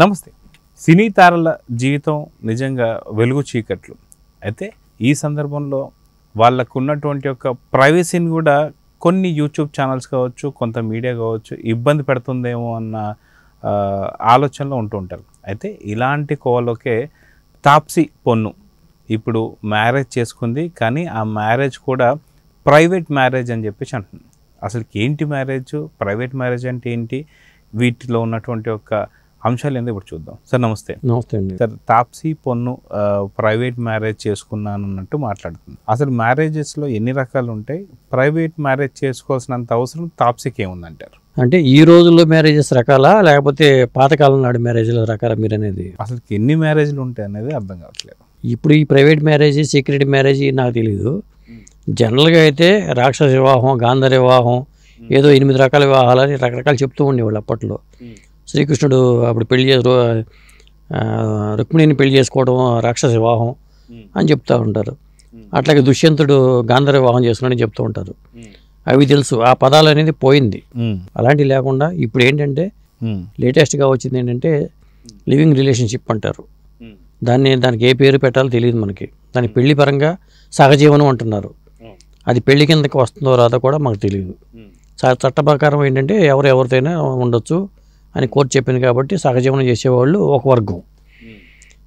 నమస్తే సినీ తారల జీవితం నిజంగా వెలుగు చీకట్లు అయితే ఈ సందర్భంలో వాళ్ళకు ఉన్నటువంటి యొక్క ప్రైవసీని కూడా కొన్ని యూట్యూబ్ ఛానల్స్ కావచ్చు కొంత మీడియా కావచ్చు ఇబ్బంది పెడుతుందేమో అన్న ఆలోచనలో ఉంటూ ఉంటారు అయితే ఇలాంటి కోవలోకే తాప్సీ పొన్ను ఇప్పుడు మ్యారేజ్ చేసుకుంది కానీ ఆ మ్యారేజ్ కూడా ప్రైవేట్ మ్యారేజ్ అని చెప్పేసి అంటుంది అసలు ఏంటి మ్యారేజ్ ప్రైవేట్ మ్యారేజ్ అంటే ఏంటి వీటిలో ఉన్నటువంటి ఒక అంశాలు ఏందో ఇప్పుడు చూద్దాం సార్ నమస్తే నమస్తే అండి sir Taapsee Pannu private marriage చేసుకున్నాను అన్నట్టు మాట్లాడుతుంది అసలు మ్యారేజెస్లో ఎన్ని రకాలు ఉంటాయి ప్రైవేట్ మ్యారేజ్ చేసుకోవాల్సినంత అవసరం తాప్సీకి ఏముందంటారు అంటే ఈ రోజుల్లో మ్యారేజెస్ రకాలా లేకపోతే పాతకాలం నాడు మ్యారేజ్ల రకాల మీరు అనేది అసలు ఎన్ని మ్యారేజ్లు ఉంటాయి అనేది అర్థం కావట్లేదు ఇప్పుడు ఈ ప్రైవేట్ మ్యారేజ్ సీక్రెట్ మ్యారేజ్ నాకు తెలియదు జనరల్గా అయితే రాక్షస వివాహం గాంధర్ వివాహం ఏదో ఎనిమిది రకాల వివాహాలు అని రకరకాలు చెప్తూ ఉండేవాళ్ళు అప్పట్లో శ్రీకృష్ణుడు అప్పుడు పెళ్లి చేసు రుక్మిణిని పెళ్లి చేసుకోవడం రాక్షస వివాహం అని చెప్తూ ఉంటారు అట్లాగే దుష్యంతుడు గాంధర్ వివాహం చేస్తున్నాడని చెప్తూ ఉంటారు అవి తెలుసు ఆ పదాలు అనేది పోయింది అలాంటివి లేకుండా ఇప్పుడు ఏంటంటే లేటెస్ట్గా వచ్చింది ఏంటంటే లివింగ్ రిలేషన్షిప్ అంటారు దాన్ని దానికి ఏ పేరు పెట్టాలో తెలియదు మనకి దాని పెళ్లి పరంగా సహజీవనం అంటున్నారు అది పెళ్లి కిందకి వస్తుందో రాదో కూడా మాకు తెలియదు చట్ట ప్రకారం ఏంటంటే ఎవరు ఎవరితోనే ఉండొచ్చు అని కోర్టు చెప్పింది కాబట్టి సహజీవనం చేసేవాళ్ళు ఒక వర్గం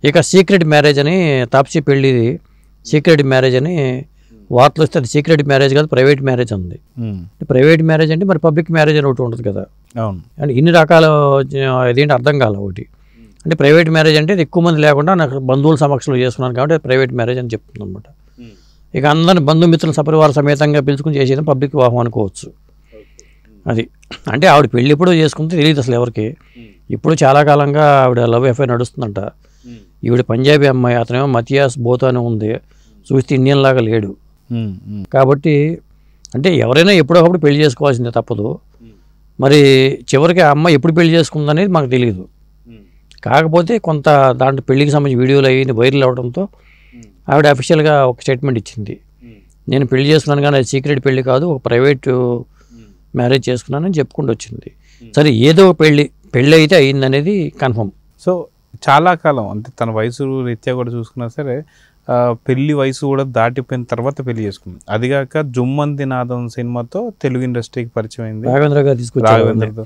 ఇక సీక్రెట్ మ్యారేజ్ అని తాప్సీ పెళ్ళి సీక్రెట్ మ్యారేజ్ అని వార్తలు వస్తే అది సీక్రెట్ మ్యారేజ్ కాదు ప్రైవేట్ మ్యారేజ్ ఉంది ప్రైవేట్ మ్యారేజ్ అంటే మరి పబ్లిక్ మ్యారేజ్ అని ఒకటి ఉంటుంది కదా అండ్ అంటే ఇన్ని రకాల ఇదేంటి అర్థం కాల ఒకటి అంటే ప్రైవేట్ మ్యారేజ్ అంటే ఎక్కువ మంది లేకుండా నాకు బంధువుల సమక్షంలో చేసుకున్నాను కాబట్టి ప్రైవేట్ మ్యారేజ్ అని చెప్తుంది అనమాట ఇక అందరిని బంధుమిత్రుల సపరివార సమేతంగా పిలుచుకుని చేసేది పబ్లిక్ వాహం అనుకోవచ్చు అది అంటే ఆవిడ పెళ్ళి ఎప్పుడో చేసుకుంటే తెలియదు అసలు ఎవరికి ఇప్పుడు చాలా కాలంగా ఆవిడ లవ్ ఎఫ్ఐ నడుస్తుందంట ఈవిడ పంజాబీ అమ్మాయి అతనేమో మతియాస్ బోతానే ఉంది చూస్తే ఇండియన్ లాగా లేడు కాబట్టి అంటే ఎవరైనా ఎప్పుడొకప్పుడు పెళ్లి చేసుకోవాల్సిందే తప్పదు మరి చివరికి ఆ అమ్మాయి ఎప్పుడు పెళ్లి చేసుకుందనేది మాకు తెలియదు కాకపోతే కొంత దాంట్లో పెళ్లికి సంబంధించి వీడియోలు అయ్యి వైరల్ అవడంతో ఆవిడ అఫీషియల్గా ఒక స్టేట్మెంట్ ఇచ్చింది నేను పెళ్లి చేసుకున్నాను కానీ అది సీక్రెట్ పెళ్లి కాదు ఒక ప్రైవేటు మ్యారేజ్ చేసుకున్నానని చెప్పుకుంటూ వచ్చింది సరే ఏదో పెళ్ళి పెళ్ళి అయితే అయిందనేది కన్ఫర్మ్ సో చాలా కాలం అంటే తన వయసు రీత్యా కూడా చూసుకున్నా సరే పెళ్లి వయసు కూడా దాటిపోయిన తర్వాత పెళ్లి చేసుకుంది అదిగాక జుమ్మంది నాదం సినిమాతో తెలుగు ఇండస్ట్రీకి పరిచయం అయింది రాఘవేంద్ర గారు తీసుకుంటారు రాఘవేంద్రతో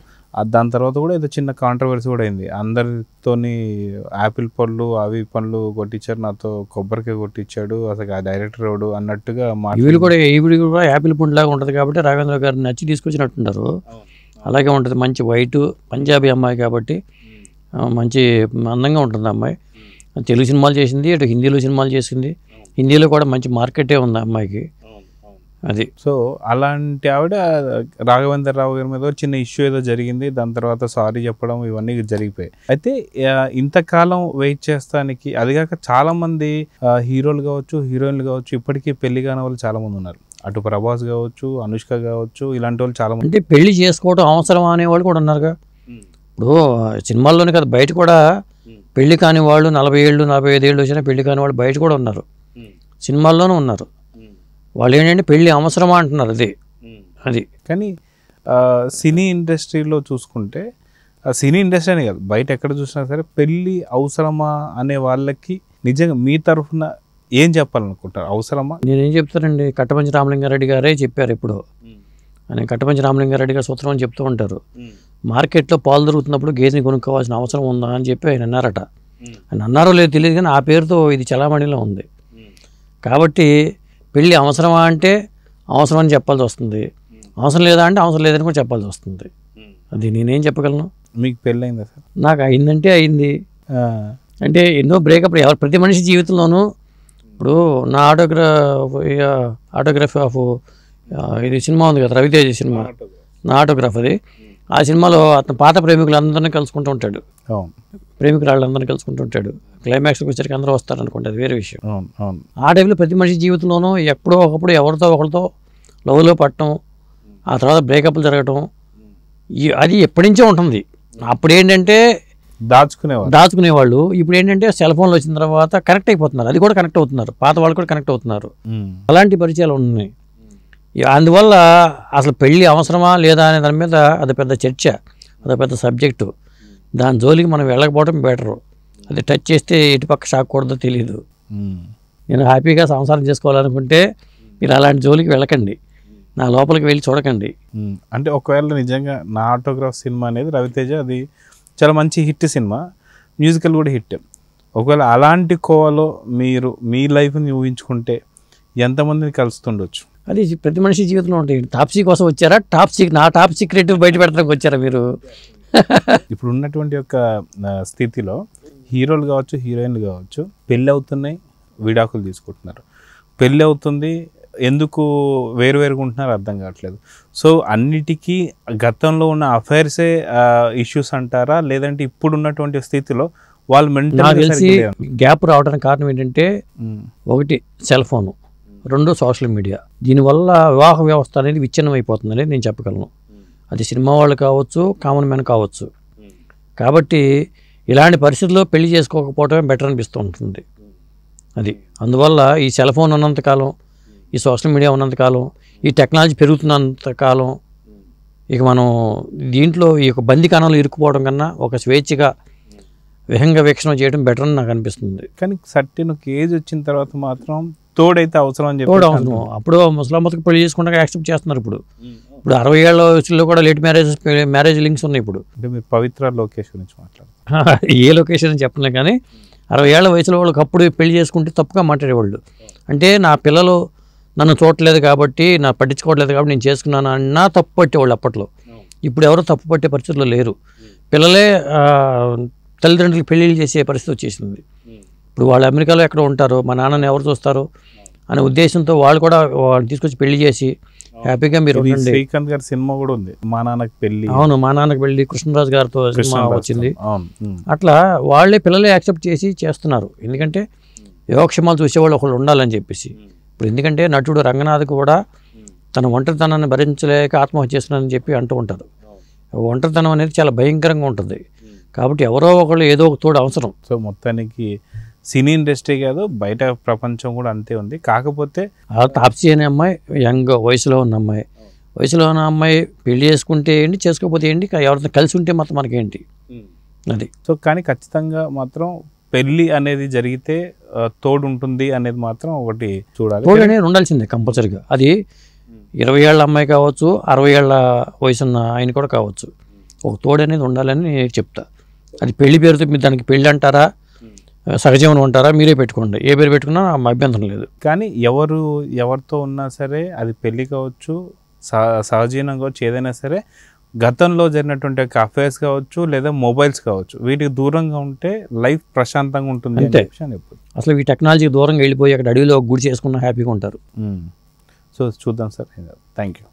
దాని తర్వాత కూడా ఏదో చిన్న కాంట్రవర్సీ కూడా అయింది అందరితోని యాపిల్ పళ్ళు అవి పనులు కొట్టించారు నాతో కొబ్బరికాయ కొట్టించాడు అసలు ఆ డైరెక్టర్ ఎవడు అన్నట్టుగా మా వీళ్ళు కూడా ఈవిడ కూడా యాపిల్ పండు లాగా ఉంటుంది కాబట్టి రాఘవేంద్ర గారిని నచ్చి తీసుకొచ్చినట్టున్నారు అలాగే ఉంటుంది మంచి వైట్ పంజాబీ అమ్మాయి కాబట్టి మంచి అందంగా ఉంటుంది అమ్మాయి తెలుగు సినిమాలు చేసింది అటు హిందీలో సినిమాలు చేసింది హిందీలో కూడా మంచి మార్కెటే ఉంది అమ్మాయికి అది సో అలాంటి ఆవిడ రాఘవేందర్ రావు గారి మీద చిన్న ఇష్యూ ఏదో జరిగింది దాని తర్వాత సారీ చెప్పడం ఇవన్నీ జరిగిపోయాయి అయితే ఇంతకాలం వెయిట్ చేస్తానికి అదిగాక చాలామంది హీరోలు కావచ్చు హీరోయిన్లు కావచ్చు ఇప్పటికీ పెళ్లి కాని వాళ్ళు చాలామంది ఉన్నారు అటు ప్రభాస్ కావచ్చు అనుష్క కావచ్చు ఇలాంటి వాళ్ళు చాలామంది మంది పెళ్లి చేసుకోవడం అవసరం అనేవాళ్ళు కూడా ఉన్నారుగా ఇప్పుడు సినిమాల్లోనే కదా బయట కూడా పెళ్లి కాని వాళ్ళు నలభై ఏళ్ళు నలభై ఐదు ఏళ్ళు వచ్చినా పెళ్లి కాని వాళ్ళు బయట కూడా ఉన్నారు సినిమాల్లోనూ ఉన్నారు వాళ్ళు ఏంటంటే పెళ్ళి అవసరమా అంటున్నారు అది అది కానీ సినీ ఇండస్ట్రీలో చూసుకుంటే సినీ ఇండస్ట్రీ అనే కాదు బయట ఎక్కడ చూసినా సరే పెళ్ళి అవసరమా అనే వాళ్ళకి నిజంగా మీ తరఫున ఏం చెప్పాలనుకుంటారు అవసరమా నేనేం చెప్తానండి కట్టపంచి రామలింగారెడ్డి గారే చెప్పారు ఇప్పుడు అని కట్టపంచి రామలింగారెడ్డి గారు సూత్రం అని చెప్తూ ఉంటారు మార్కెట్లో పాలు దొరుకుతున్నప్పుడు గేదెని కొనుక్కోవాల్సిన అవసరం ఉందా అని చెప్పి ఆయన అన్నారట ఆయన అన్నారో లేదో తెలియదు కానీ ఆ పేరుతో ఇది చలామణిలో ఉంది కాబట్టి పెళ్ళి అవసరమా అంటే అవసరం అని చెప్పాల్సి వస్తుంది అవసరం లేదా అంటే అవసరం లేదని కూడా చెప్పాల్సి వస్తుంది అది నేనేం చెప్పగలను మీకు పెళ్ళి అయిందా సార్ నాకు అయిందంటే అయింది అంటే ఎన్నో బ్రేకప్ ఎవరు ప్రతి మనిషి జీవితంలోనూ ఇప్పుడు నా ఆటోగ్రా ఆటోగ్రఫీ ఆఫ్ ఇది సినిమా ఉంది కదా రవితేజ సినిమా నా ఆటోగ్రాఫ్ అది ఆ సినిమాలో అతను పాత ప్రేమికులు అందరినీ కలుసుకుంటూ ఉంటాడు ప్రేమికురాళ్ళందరినీ కలుసుకుంటూ ఉంటాడు క్లైమాక్స్ వచ్చేసరికి అందరూ వస్తారు అనుకుంటే అది వేరే విషయం ఆ టైంలో ప్రతి మనిషి జీవితంలోనూ ఎప్పుడో ఒకప్పుడు ఎవరితో ఒకరితో లవ్లో పట్టడం ఆ తర్వాత బ్రేకప్లు జరగటం అది ఎప్పటి నుంచో ఉంటుంది అప్పుడు ఏంటంటే దాచుకునే దాచుకునేవాళ్ళు ఇప్పుడు ఏంటంటే సెల్ ఫోన్లు వచ్చిన తర్వాత కనెక్ట్ అయిపోతున్నారు అది కూడా కనెక్ట్ అవుతున్నారు పాత వాళ్ళు కూడా కనెక్ట్ అవుతున్నారు అలాంటి పరిచయాలు ఉన్నాయి అందువల్ల అసలు పెళ్ళి అవసరమా లేదా అనే దాని మీద అది పెద్ద చర్చ అది పెద్ద సబ్జెక్టు దాని జోలికి మనం వెళ్ళకపోవడం బెటరు అది టచ్ చేస్తే షాక్ కూడదో తెలియదు నేను హ్యాపీగా సంసారం చేసుకోవాలనుకుంటే మీరు అలాంటి జోలికి వెళ్ళకండి నా లోపలికి వెళ్ళి చూడకండి అంటే ఒకవేళ నిజంగా నా ఆటోగ్రాఫ్ సినిమా అనేది రవితేజ అది చాలా మంచి హిట్ సినిమా మ్యూజికల్ కూడా హిట్ ఒకవేళ అలాంటి కోవలో మీరు మీ లైఫ్ని ఊహించుకుంటే ఎంతమందిని కలుస్తుండొచ్చు అది ప్రతి మనిషి జీవితంలో ఉంటాయి టాప్సీ కోసం వచ్చారా టాప్సీ నా టాప్ సీక్రెట్ బయట పెట్టడానికి వచ్చారా మీరు ఇప్పుడు ఉన్నటువంటి యొక్క స్థితిలో హీరోలు కావచ్చు హీరోయిన్లు కావచ్చు పెళ్ళి అవుతున్నాయి విడాకులు తీసుకుంటున్నారు పెళ్ళి అవుతుంది ఎందుకు వేరు ఉంటున్నారు అర్థం కావట్లేదు సో అన్నిటికీ గతంలో ఉన్న అఫైర్సే ఇష్యూస్ అంటారా లేదంటే ఇప్పుడు ఉన్నటువంటి స్థితిలో వాళ్ళు మెంటల్ గ్యాప్ రావడానికి కారణం ఏంటంటే ఒకటి సెల్ ఫోను రెండు సోషల్ మీడియా దీనివల్ల వివాహ వ్యవస్థ అనేది విచ్ఛిన్నం అయిపోతుందని నేను చెప్పగలను అది సినిమా వాళ్ళు కావచ్చు కామన్ మ్యాన్ కావచ్చు కాబట్టి ఇలాంటి పరిస్థితుల్లో పెళ్లి చేసుకోకపోవటమే బెటర్ అనిపిస్తూ ఉంటుంది అది అందువల్ల ఈ సెల్ ఫోన్ ఉన్నంతకాలం ఈ సోషల్ మీడియా ఉన్నంతకాలం ఈ టెక్నాలజీ పెరుగుతున్నంతకాలం ఇక మనం దీంట్లో ఈ యొక్క బంది కణంలో ఇరుక్కుపోవడం కన్నా ఒక స్వేచ్ఛగా విహంగ వీక్షణం చేయడం బెటర్ అని నాకు అనిపిస్తుంది కానీ సర్టిన్ ఒక ఏజ్ వచ్చిన తర్వాత మాత్రం తోడైతే అవసరం అని చెప్పి అప్పుడు అవసరం అప్పుడు పెళ్లి చేసుకుంటాక యాక్సెప్ట్ చేస్తున్నారు ఇప్పుడు ఇప్పుడు అరవై ఏళ్ళ వయసులో కూడా లేట్ మ్యారేజ్ మ్యారేజ్ లింక్స్ ఉన్నాయి ఇప్పుడు అంటే మీరు పవిత్ర లోకేష్ గురించి మాట్లాడారు ఏ లొకేషన్ అని చెప్పలే కానీ అరవై ఏళ్ళ వయసులో వాళ్ళకి అప్పుడు పెళ్లి చేసుకుంటే తప్పుగా మాట్లాడేవాళ్ళు అంటే నా పిల్లలు నన్ను చూడలేదు కాబట్టి నా పట్టించుకోవట్లేదు కాబట్టి నేను చేసుకున్నాను అన్నా తప్పు పట్టేవాళ్ళు అప్పట్లో ఇప్పుడు ఎవరో తప్పు పట్టే పరిస్థితుల్లో లేరు పిల్లలే తల్లిదండ్రులు పెళ్ళిళ్ళు చేసే పరిస్థితి వచ్చేసింది ఇప్పుడు వాళ్ళు అమెరికాలో ఎక్కడ ఉంటారో మా నాన్నని ఎవరు చూస్తారో అనే ఉద్దేశంతో వాళ్ళు కూడా తీసుకొచ్చి పెళ్లి చేసి హ్యాపీగా మీరు శ్రీకాంత్ గారి సినిమా కూడా ఉంది మా నాన్నకి పెళ్లి అవును మా నాన్నకి పెళ్లి కృష్ణరాజు గారితో సినిమా వచ్చింది అట్లా వాళ్ళే పిల్లలే యాక్సెప్ట్ చేసి చేస్తున్నారు ఎందుకంటే యోగక్షేమాలు చూసేవాళ్ళు ఒకళ్ళు ఉండాలని చెప్పేసి ఇప్పుడు ఎందుకంటే నటుడు రంగనాథ్ కూడా తన ఒంటరితనాన్ని భరించలేక ఆత్మహత్య చేస్తున్నానని చెప్పి అంటూ ఉంటారు ఒంటరితనం అనేది చాలా భయంకరంగా ఉంటుంది కాబట్టి ఎవరో ఒకళ్ళు ఏదో ఒక తోడు అవసరం సో మొత్తానికి సినీ ఇండస్ట్రీ కాదు బయట ప్రపంచం కూడా అంతే ఉంది కాకపోతే తాప్సీ అనే అమ్మాయి యంగ్ వయసులో ఉన్న అమ్మాయి వయసులో ఉన్న అమ్మాయి పెళ్లి చేసుకుంటే ఏంటి చేసుకోకపోతే ఏంటి ఎవరితో కలిసి ఉంటే మాత్రం మనకేంటి అది సో కానీ ఖచ్చితంగా మాత్రం పెళ్ళి అనేది జరిగితే తోడు ఉంటుంది అనేది మాత్రం ఒకటి చూడాలి తోడు అనేది ఉండాల్సిందే కంపల్సరీగా అది ఇరవై ఏళ్ళ అమ్మాయి కావచ్చు అరవై ఏళ్ళ వయసున్న ఆయన కూడా కావచ్చు ఒక తోడు అనేది ఉండాలని నేను చెప్తాను అది పెళ్లి పేరుతో మీరు దానికి పెళ్ళి అంటారా సహజీవనం ఉంటారా మీరే పెట్టుకోండి ఏ పేరు పెట్టుకున్నా అభ్యంతరం లేదు కానీ ఎవరు ఎవరితో ఉన్నా సరే అది పెళ్ళి కావచ్చు సహజీవనం కావచ్చు ఏదైనా సరే గతంలో జరిగినటువంటి ఒక అఫైర్స్ కావచ్చు లేదా మొబైల్స్ కావచ్చు వీటికి దూరంగా ఉంటే లైఫ్ ప్రశాంతంగా ఉంటుంది అంటే అసలు ఈ టెక్నాలజీ దూరంగా వెళ్ళిపోయి అక్కడ అడవిలో గుడి చేసుకున్న హ్యాపీగా ఉంటారు సో చూద్దాం సార్ థ్యాంక్ యూ